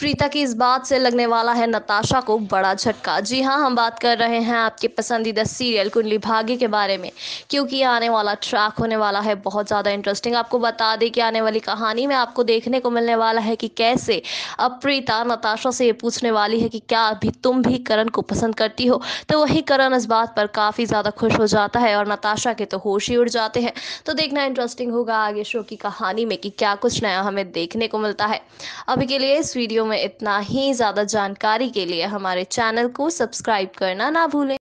प्रीता की इस बात से लगने वाला है नताशा को बड़ा झटका जी हाँ हम बात कर रहे हैं आपके पसंदीदा सीरियल कुंडली भाग्य के बारे में क्योंकि आने वाला ट्रैक होने वाला है बहुत ज़्यादा इंटरेस्टिंग आपको बता दें कि आने वाली कहानी में आपको देखने को मिलने वाला है कि कैसे अब प्रीता नताशा से ये पूछने वाली है कि क्या अभी तुम भी करण को पसंद करती हो तो वही करण इस बात पर काफ़ी ज़्यादा खुश हो जाता है और नताशा के तो होश ही उड़ जाते हैं तो देखना इंटरेस्टिंग होगा आगे शो की कहानी में कि क्या कुछ नया हमें देखने को मिलता है अभी के लिए इस वीडियो में इतना ही ज़्यादा जानकारी के लिए हमारे चैनल को सब्सक्राइब करना ना भूलें